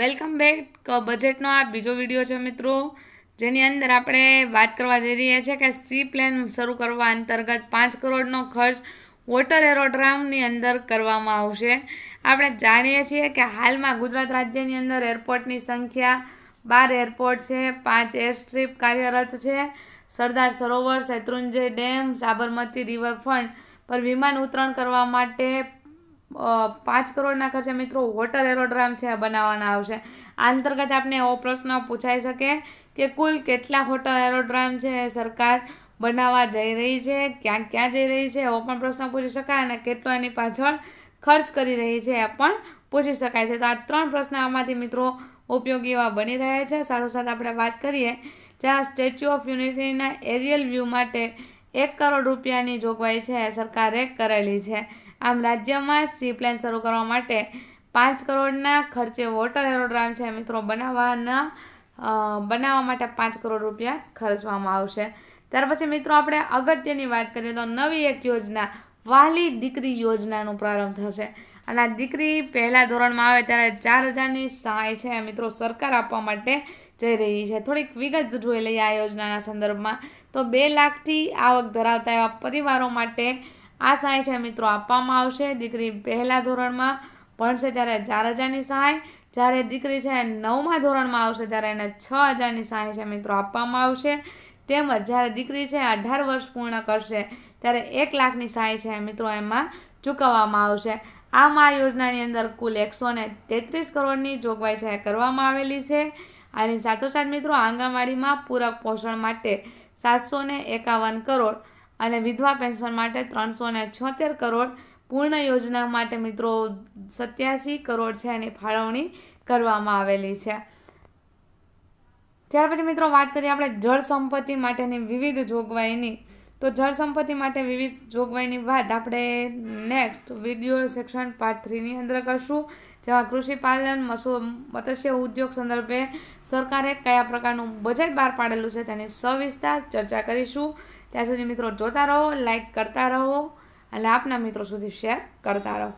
welcome back બજેટનો આ બીજો video છે મિત્રો જેની અંદર આપણે વાત કરવા જઈ રહ્યા છીએ કે સી પ્લેન શરૂ કરવા અંતર્ગત પાંચ કરોડનો ખર્ચ વોટર એરોડ્રામની અંદર કરવામાં આવશે આપણે જાણીએ છીએ કે હાલમાં ગુજરાત રાજ્યની અંદર એરપોર્ટની સંખ્યા બાર એરપોર્ટ છે પાંચ એર સ્ટ્રીપ કાર્યરત છે સરદાર સરોવર શેત્રુંજય ડેમ સાબરમતી રિવરફ્રન્ટ પર વિમાન ઉતરણ કરવા માટે પાંચ કરોડના ખર્ચે મિત્રો વોટર એરોડ્રામ છે બનાવવાના આવશે આ અંતર્ગત આપણે એવો પ્રશ્ન પૂછાઈ શકે કે કુલ કેટલા વોટર એરોડ્રામ છે સરકાર બનાવવા જઈ રહી છે ક્યાં ક્યાં જઈ રહી છે એવો પણ પ્રશ્ન પૂછી શકાય અને કેટલો એની પાછળ ખર્ચ કરી રહી છે એ પણ પૂછી શકાય છે તો આ ત્રણ પ્રશ્ન આમાંથી મિત્રો ઉપયોગી એવા બની રહ્યા છે સાથોસાથ આપણે વાત કરીએ જ્યાં સ્ટેચ્યુ ઓફ યુનિટીના એરિયલ વ્યૂ માટે એક કરોડ રૂપિયાની જોગવાઈ છે સરકારે કરેલી છે આમ રાજ્યમાં સી પ્લેન શરૂ કરવા માટે પાંચ કરોડના ખર્ચે વોટર એરોડ્રામ છે મિત્રો બનાવવાના બનાવવા માટે પાંચ કરોડ રૂપિયા ખર્ચવામાં આવશે ત્યાર પછી મિત્રો આપણે અગત્યની વાત કરીએ તો નવી એક યોજના વાલી દીકરી યોજનાનો પ્રારંભ થશે અને આ દીકરી પહેલા ધોરણમાં આવે ત્યારે ચાર હજારની સહાય છે મિત્રો સરકાર આપવા માટે જઈ રહી છે થોડીક વિગત જોઈ લઈએ આ યોજનાના સંદર્ભમાં તો બે લાખથી આવક ધરાવતા એવા પરિવારો માટે આ સહાય છે મિત્રો આપવામાં આવશે દીકરી પહેલા ધોરણમાં ભણશે ત્યારે ચાર હજારની સહાય જ્યારે દીકરી છે નવમા ધોરણમાં આવશે ત્યારે એને છ હજારની સહાય છે મિત્રો આપવામાં આવશે તેમજ જ્યારે દીકરી છે અઢાર વર્ષ પૂર્ણ કરશે ત્યારે એક લાખની સહાય છે મિત્રો એમાં ચૂકવવામાં આવશે આ મા યોજનાની અંદર કુલ એકસો ને તેત્રીસ કરોડની જોગવાઈ છે કરવામાં આવેલી છે અને સાથોસાથ મિત્રો આંગણવાડીમાં પૂરક પોષણ માટે સાતસો એકાવન કરોડ અને વિધવા પેન્શન માટે ત્રણસો ને છોતેર કરોડ પૂર્ણ યોજના માટે મિત્રો સત્યાસી કરોડ છે એની ફાળવણી કરવામાં આવેલી છે ત્યાર પછી મિત્રો વાત કરીએ આપણે જળ સંપત્તિ માટેની વિવિધ જોગવાઈની તો જળ સંપત્તિ માટે વિવિધ જોગવાઈની વાત આપણે નેક્સ્ટ વિડીયો સેક્શન પાર્ટ થ્રીની અંદર કરશું જેવા કૃષિપાલન પાલન મત્સ્ય ઉદ્યોગ સંદર્ભે સરકારે કયા પ્રકારનું બજેટ બહાર પાડેલું છે તેની સવિસ્તાર ચર્ચા કરીશું ત્યાં સુધી મિત્રો જોતા રહો લાઇક કરતા રહો અને આપના મિત્રો સુધી શેર કરતા રહો